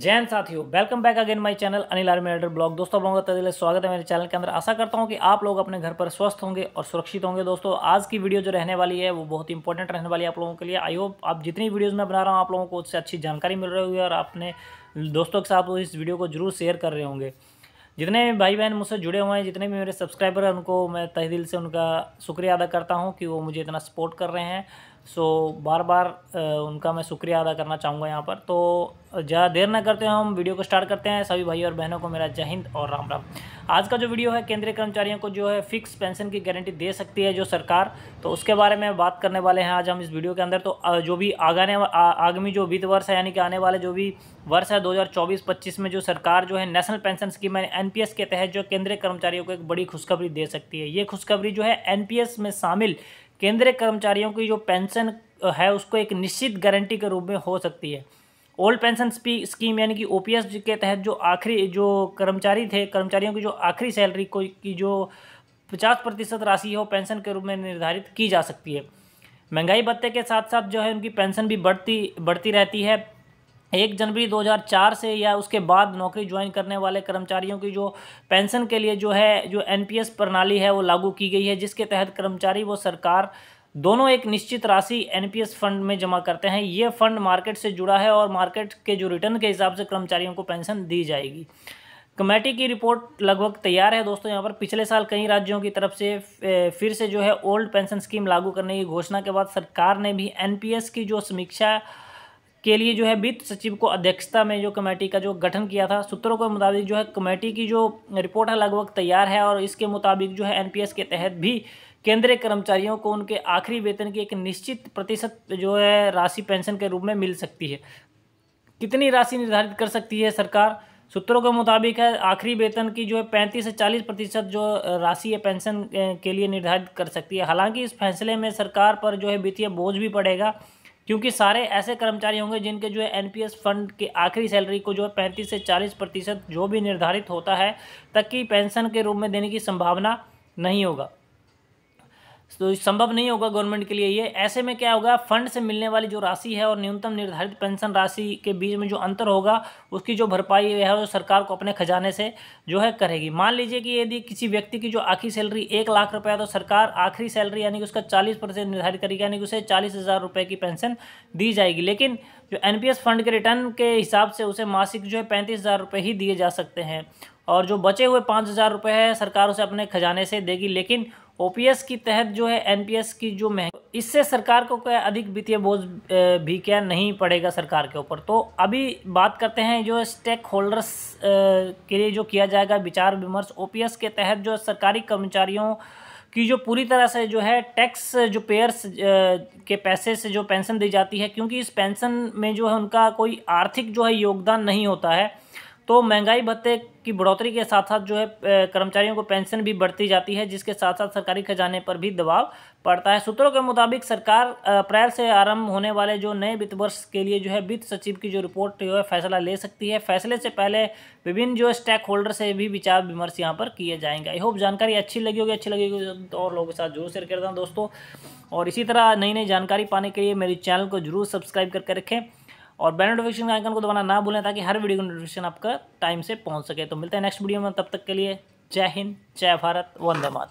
जैन साथियों welcome back again my channel Anil army एडर blog दोस्तों आप लोगों का तदिल स्वागत है मेरे चैनल के अंदर आशा करता हूं कि आप लोग अपने घर पर स्वस्थ होंगे और सुरक्षित होंगे दोस्तों आज की वीडियो जो रहने वाली है वो बहुत इंपॉर्टेंट रहने वाली है आप लोगों के लिए आई होप आप जितनी वीडियोज़ मैं बना रहा हूँ आप लोगों को उससे अच्छी जानकारी मिल रही होगी और अपने दोस्तों के साथ इस वीडियो को जरूर शेयर कर रहे होंगे जितने भी भाई बहन मुझसे जुड़े हुए हैं जितने भी मेरे सब्सक्राइबर हैं उनको मैं तहदिल से उनका शुक्रिया अदा करता हूँ कि वो मुझे इतना सपोर्ट कर रहे हैं सो बार बार उनका मैं शुक्रिया अदा करना चाहूँगा यहाँ पर तो ज़्यादा देर ना करते हैं हम वीडियो को स्टार्ट करते हैं सभी भाई और बहनों को मेरा जय हिंद और राम राम आज का जो वीडियो है केंद्रीय कर्मचारियों को जो है फिक्स पेंशन की गारंटी दे सकती है जो सरकार तो उसके बारे में बात करने वाले हैं आज हम इस वीडियो के अंदर तो जो भी आगाने आगामी जो वित्त वर्ष है यानी कि आने वाले जो भी वर्ष है दो हज़ार में जो सरकार जो है नेशनल पेंशन स्कीम है एन के तहत जो केंद्रीय कर्मचारियों को एक बड़ी खुशखबरी दे सकती है ये खुशखबरी जो है एन में शामिल केंद्रीय कर्मचारियों की जो पेंशन है उसको एक निश्चित गारंटी के रूप में हो सकती है ओल्ड पेंशन स्कीम यानी कि ओपीएस के तहत जो आखिरी जो कर्मचारी थे कर्मचारियों की जो आखिरी सैलरी को की जो पचास प्रतिशत राशि है वो पेंशन के रूप में निर्धारित की जा सकती है महंगाई भत्ते के साथ साथ जो है उनकी पेंशन भी बढ़ती बढ़ती रहती है एक जनवरी 2004 से या उसके बाद नौकरी ज्वाइन करने वाले कर्मचारियों की जो पेंशन के लिए जो है जो एनपीएस प्रणाली है वो लागू की गई है जिसके तहत कर्मचारी व सरकार दोनों एक निश्चित राशि एनपीएस फंड में जमा करते हैं ये फंड मार्केट से जुड़ा है और मार्केट के जो रिटर्न के हिसाब से कर्मचारियों को पेंशन दी जाएगी कमेटी की रिपोर्ट लगभग तैयार है दोस्तों यहाँ पर पिछले साल कई राज्यों की तरफ से फिर से जो है ओल्ड पेंशन स्कीम लागू करने की घोषणा के बाद सरकार ने भी एनपीएस की जो समीक्षा के लिए जो है वित्त सचिव को अध्यक्षता में जो कमेटी का जो गठन किया था सूत्रों के मुताबिक जो है कमेटी की जो रिपोर्ट है लगभग तैयार है और इसके मुताबिक जो है एनपीएस के तहत भी केंद्रीय कर्मचारियों को उनके आखिरी वेतन की एक निश्चित प्रतिशत जो है राशि पेंशन के रूप में मिल सकती है कितनी राशि निर्धारित कर सकती है सरकार सूत्रों के मुताबिक है आखिरी वेतन की जो है पैंतीस से चालीस प्रतिशत जो राशि है पेंशन के लिए निर्धारित कर सकती है हालांकि इस फैसले में सरकार पर जो है वित्तीय बोझ भी पड़ेगा क्योंकि सारे ऐसे कर्मचारी होंगे जिनके जो है एनपीएस फंड के आखिरी सैलरी को जो है पैंतीस से चालीस प्रतिशत जो भी निर्धारित होता है तक की पेंशन के रूप में देने की संभावना नहीं होगा तो संभव नहीं होगा गवर्नमेंट के लिए ये ऐसे में क्या होगा फंड से मिलने वाली जो राशि है और न्यूनतम निर्धारित पेंशन राशि के बीच में जो अंतर होगा उसकी जो भरपाई है वो सरकार को अपने खजाने से जो है करेगी मान लीजिए कि यदि किसी व्यक्ति की जो आखिरी सैलरी एक लाख रुपया तो सरकार आखिरी सैलरी यानी कि उसका चालीस परसेंट निर्धारित करेगी यानी कि उसे चालीस हज़ार रुपये की पेंशन दी जाएगी लेकिन जो एन फंड के रिटर्न के हिसाब से उसे मासिक जो है पैंतीस हज़ार रुपये ही दिए जा सकते हैं और जो बचे हुए पाँच हज़ार रुपये है सरकार उसे अपने खजाने से देगी लेकिन ओपीएस की तहत जो है एनपीएस की जो महंग इससे सरकार को क्या अधिक वित्तीय बोझ भी क्या नहीं पड़ेगा सरकार के ऊपर तो अभी बात करते हैं जो स्टेक होल्डर्स के लिए जो किया जाएगा विचार विमर्श ओपीएस के तहत जो सरकारी कर्मचारियों कि जो पूरी तरह से जो है टैक्स जो पेयर्स के पैसे से जो पेंशन दी जाती है क्योंकि इस पेंशन में जो है उनका कोई आर्थिक जो है योगदान नहीं होता है तो महंगाई भत्ते की बढ़ोतरी के साथ साथ जो है कर्मचारियों को पेंशन भी बढ़ती जाती है जिसके साथ साथ सरकारी खजाने पर भी दबाव पड़ता है सूत्रों के मुताबिक सरकार अप्रैल से आरंभ होने वाले जो नए वित्त वर्ष के लिए जो है वित्त सचिव की जो रिपोर्ट जो है फैसला ले सकती है फैसले से पहले विभिन्न जो स्टेक होल्डर से भी विचार विमर्श यहाँ पर किए जाएंगे आई होप जानकारी अच्छी लगी होगी अच्छी लगी होगी तो और लोगों के साथ जरूर शेयर करता हूँ दोस्तों और इसी तरह नई नई जानकारी पाने के लिए मेरे चैनल को जरूर सब्सक्राइब करके रखें और बेल नोटिफिकेशन का आइकन को दबाना ना भूलें ताकि हर वीडियो का नोटिफिकेशन आपका टाइम से पहुँच सके तो मिलते हैं नेक्स्ट वीडियो में तब तक के लिए जय हिंद जय भारत वंदे मातरम